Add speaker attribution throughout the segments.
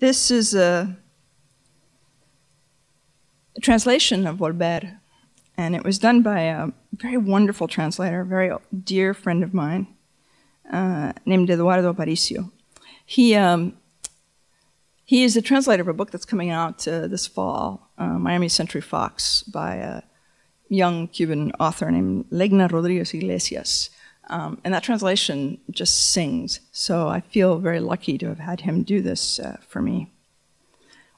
Speaker 1: This is a translation of Volbert, and it was done by a very wonderful translator, a very dear friend of mine, uh, named Eduardo Aparicio. He, um, he is the translator of a book that's coming out uh, this fall, uh, Miami Century Fox, by a young Cuban author named Legna Rodriguez Iglesias. Um, and that translation just sings. So I feel very lucky to have had him do this uh, for me.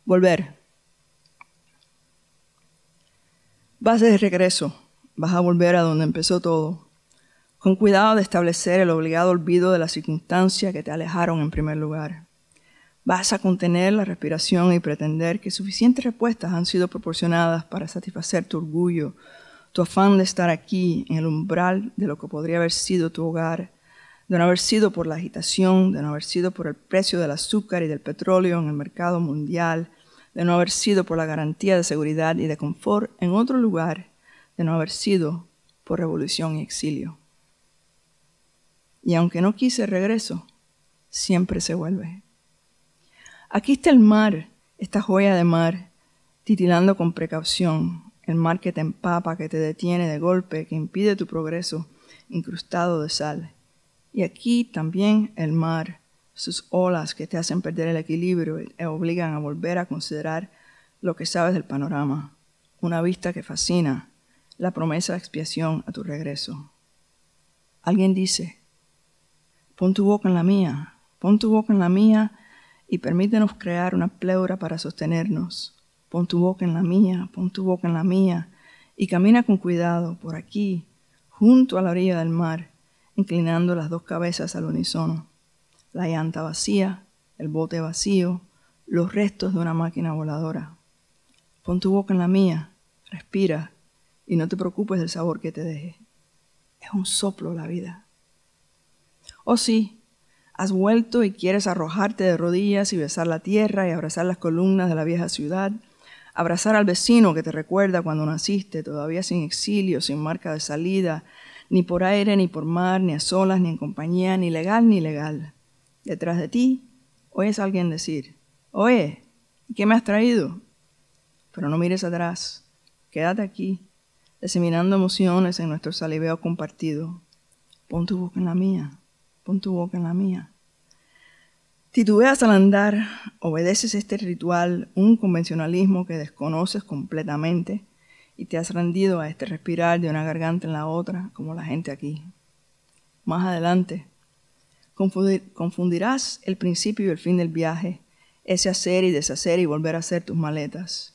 Speaker 1: Volver. Vas de regreso. Vas a volver a donde empezó todo. Con cuidado de establecer el obligado olvido de la circunstancia que te alejaron en primer lugar. Vas a contener la respiración y pretender que suficientes respuestas han sido proporcionadas para satisfacer tu orgullo, tu afán de estar aquí, en el umbral de lo que podría haber sido tu hogar, de no haber sido por la agitación, de no haber sido por el precio del azúcar y del petróleo en el mercado mundial, de no haber sido por la garantía de seguridad y de confort en otro lugar, de no haber sido por revolución y exilio. Y aunque no quise regreso, siempre se vuelve. Aquí está el mar, esta joya de mar, titilando con precaución, el mar que te empapa, que te detiene de golpe, que impide tu progreso, incrustado de sal. Y aquí también el mar, sus olas que te hacen perder el equilibrio y obligan a volver a considerar lo que sabes del panorama, una vista que fascina, la promesa de expiación a tu regreso. Alguien dice, pon tu boca en la mía, pon tu boca en la mía y permítenos crear una pleura para sostenernos, pon tu boca en la mía, pon tu boca en la mía, y camina con cuidado por aquí, junto a la orilla del mar, inclinando las dos cabezas al unísono. La llanta vacía, el bote vacío, los restos de una máquina voladora. Pon tu boca en la mía, respira y no te preocupes del sabor que te deje. Es un soplo la vida. Oh sí, has vuelto y quieres arrojarte de rodillas y besar la tierra y abrazar las columnas de la vieja ciudad abrazar al vecino que te recuerda cuando naciste, todavía sin exilio, sin marca de salida, ni por aire, ni por mar, ni a solas, ni en compañía, ni legal, ni legal. Detrás de ti oyes a alguien decir, oye, ¿qué me has traído? Pero no mires atrás, quédate aquí, diseminando emociones en nuestro saliveo compartido. Pon tu boca en la mía, pon tu boca en la mía. Titubeas al andar, obedeces este ritual, un convencionalismo que desconoces completamente y te has rendido a este respirar de una garganta en la otra, como la gente aquí. Más adelante, confundirás el principio y el fin del viaje, ese hacer y deshacer y volver a hacer tus maletas.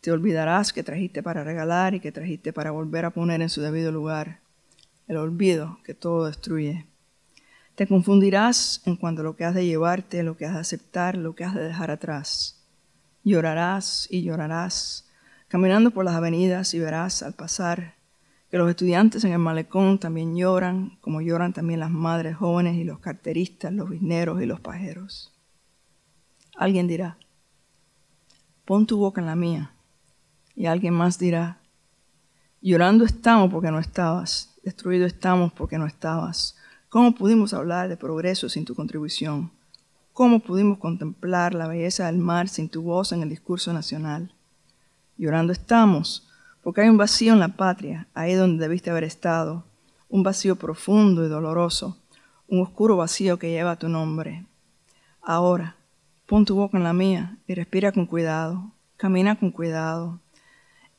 Speaker 1: Te olvidarás que trajiste para regalar y que trajiste para volver a poner en su debido lugar. El olvido que todo destruye. Te confundirás en cuanto lo que has de llevarte, lo que has de aceptar, lo que has de dejar atrás. Llorarás y llorarás, caminando por las avenidas y verás al pasar que los estudiantes en el malecón también lloran, como lloran también las madres jóvenes y los carteristas, los visneros y los pajeros. Alguien dirá, pon tu boca en la mía. Y alguien más dirá, llorando estamos porque no estabas, destruido estamos porque no estabas, ¿Cómo pudimos hablar de progreso sin tu contribución? ¿Cómo pudimos contemplar la belleza del mar sin tu voz en el discurso nacional? Llorando estamos, porque hay un vacío en la patria, ahí donde debiste haber estado, un vacío profundo y doloroso, un oscuro vacío que lleva tu nombre. Ahora, pon tu boca en la mía y respira con cuidado, camina con cuidado.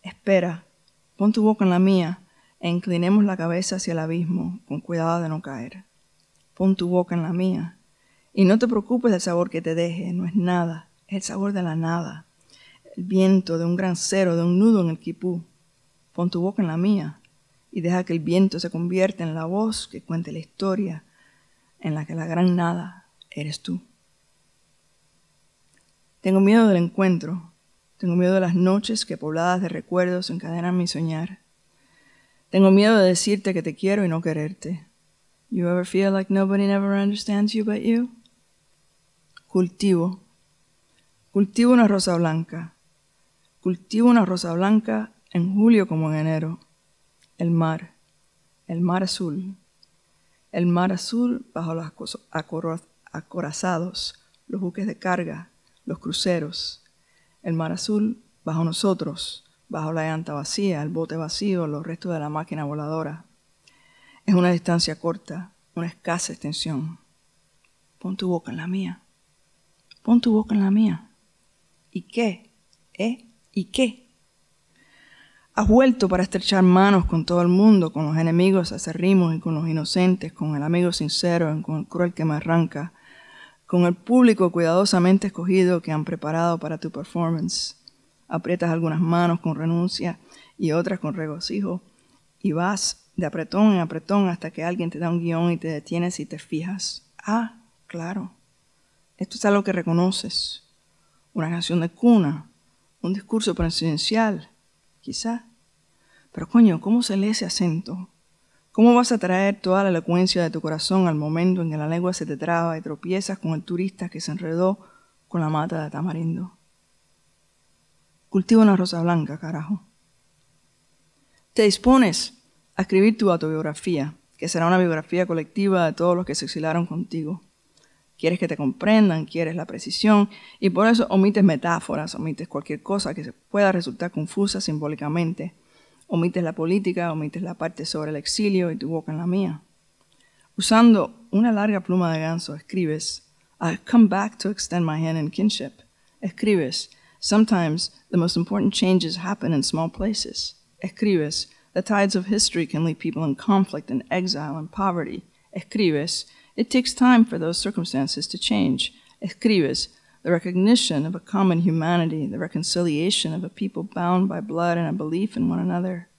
Speaker 1: Espera, pon tu boca en la mía e inclinemos la cabeza hacia el abismo con cuidado de no caer. Pon tu boca en la mía y no te preocupes del sabor que te deje, no es nada, es el sabor de la nada, el viento de un gran cero, de un nudo en el quipú. Pon tu boca en la mía y deja que el viento se convierta en la voz que cuente la historia en la que la gran nada eres tú. Tengo miedo del encuentro, tengo miedo de las noches que pobladas de recuerdos encadenan mi soñar. Tengo miedo de decirte que te quiero y no quererte. You ever feel like nobody never understands you but you? Cultivo. Cultivo una rosa blanca. Cultivo una rosa blanca en julio como en enero. El mar. El mar azul. El mar azul bajo los acorazados, los buques de carga, los cruceros. El mar azul bajo nosotros, bajo la llanta vacía, el bote vacío, los restos de la máquina voladora. Es una distancia corta, una escasa extensión. Pon tu boca en la mía. Pon tu boca en la mía. ¿Y qué? ¿Eh? ¿Y qué? Has vuelto para estrechar manos con todo el mundo, con los enemigos acerrimos y con los inocentes, con el amigo sincero y con el cruel que me arranca, con el público cuidadosamente escogido que han preparado para tu performance aprietas algunas manos con renuncia y otras con regocijo, y vas de apretón en apretón hasta que alguien te da un guión y te detienes y te fijas. Ah, claro, esto es algo que reconoces. Una canción de cuna, un discurso presidencial, quizá. Pero coño, ¿cómo se lee ese acento? ¿Cómo vas a traer toda la elocuencia de tu corazón al momento en que la lengua se te traba y tropiezas con el turista que se enredó con la mata de tamarindo? Cultiva una rosa blanca, carajo. Te dispones a escribir tu autobiografía, que será una biografía colectiva de todos los que se exilaron contigo. Quieres que te comprendan, quieres la precisión, y por eso omites metáforas, omites cualquier cosa que pueda resultar confusa simbólicamente. Omites la política, omites la parte sobre el exilio y tu boca en la mía. Usando una larga pluma de ganso, escribes, I've come back to extend my hand in kinship. Escribes, Sometimes the most important changes happen in small places. Escribes, the tides of history can leave people in conflict and exile and poverty. Escribes, it takes time for those circumstances to change. Escribes, the recognition of a common humanity, the reconciliation of a people bound by blood and a belief in one another.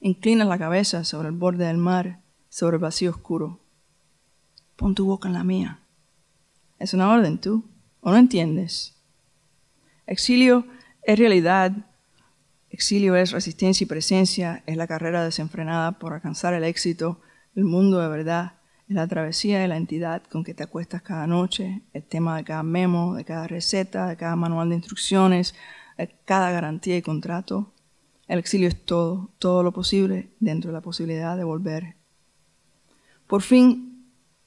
Speaker 1: Inclina la cabeza sobre el borde del mar, sobre el vacío oscuro. Pon tu boca en la mía. Es una orden, tú, o no entiendes. Exilio es realidad, exilio es resistencia y presencia, es la carrera desenfrenada por alcanzar el éxito, el mundo de verdad, es la travesía de la entidad con que te acuestas cada noche, el tema de cada memo, de cada receta, de cada manual de instrucciones, de cada garantía y contrato. El exilio es todo, todo lo posible dentro de la posibilidad de volver. Por fin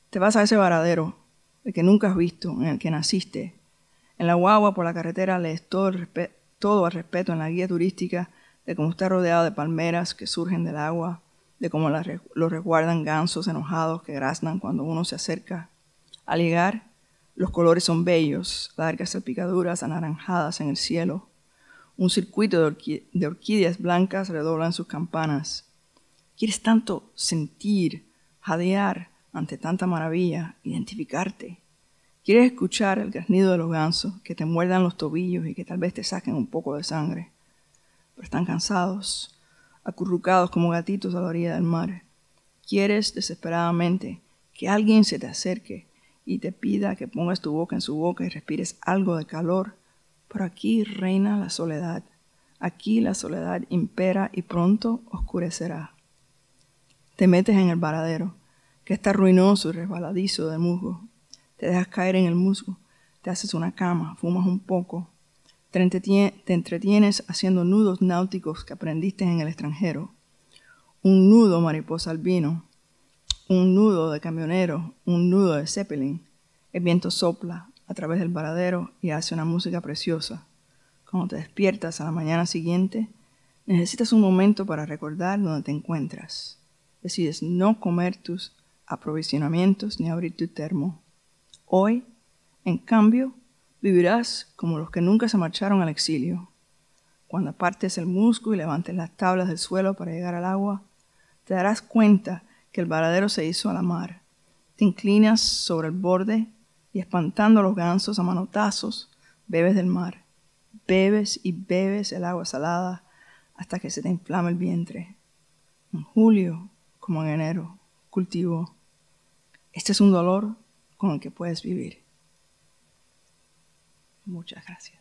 Speaker 1: te vas a ese varadero, el que nunca has visto, en el que naciste, en la guagua por la carretera lees todo, todo al respeto en la guía turística de cómo está rodeado de palmeras que surgen del agua, de cómo la, lo resguardan gansos enojados que graznan cuando uno se acerca. Al llegar, los colores son bellos, largas salpicaduras anaranjadas en el cielo. Un circuito de orquídeas blancas redoblan sus campanas. ¿Quieres tanto sentir, jadear ante tanta maravilla, identificarte? Quieres escuchar el graznido de los gansos, que te muerdan los tobillos y que tal vez te saquen un poco de sangre. Pero están cansados, acurrucados como gatitos a la orilla del mar. Quieres desesperadamente que alguien se te acerque y te pida que pongas tu boca en su boca y respires algo de calor. Por aquí reina la soledad. Aquí la soledad impera y pronto oscurecerá. Te metes en el varadero, que está ruinoso y resbaladizo de musgo, te dejas caer en el musgo, te haces una cama, fumas un poco, te, entretienes haciendo nudos náuticos que aprendiste en el extranjero, un nudo mariposa albino, un nudo de camionero, un nudo de zeppelin. El viento sopla a través del varadero y hace una música preciosa. Cuando te despiertas a la mañana siguiente, necesitas un momento para recordar dónde te encuentras. Decides no comer tus aprovisionamientos ni abrir tu termo. Hoy, en cambio, vivirás como los que nunca se marcharon al exilio. Cuando apartes el musgo y levantes las tablas del suelo para llegar al agua, te darás cuenta que el varadero se hizo a la mar. Te inclinas sobre el borde y espantando a los gansos a manotazos, bebes del mar. Bebes y bebes el agua salada hasta que se te inflama el vientre. En julio, como en enero, cultivo. Este es un dolor con el que puedes vivir. Muchas gracias.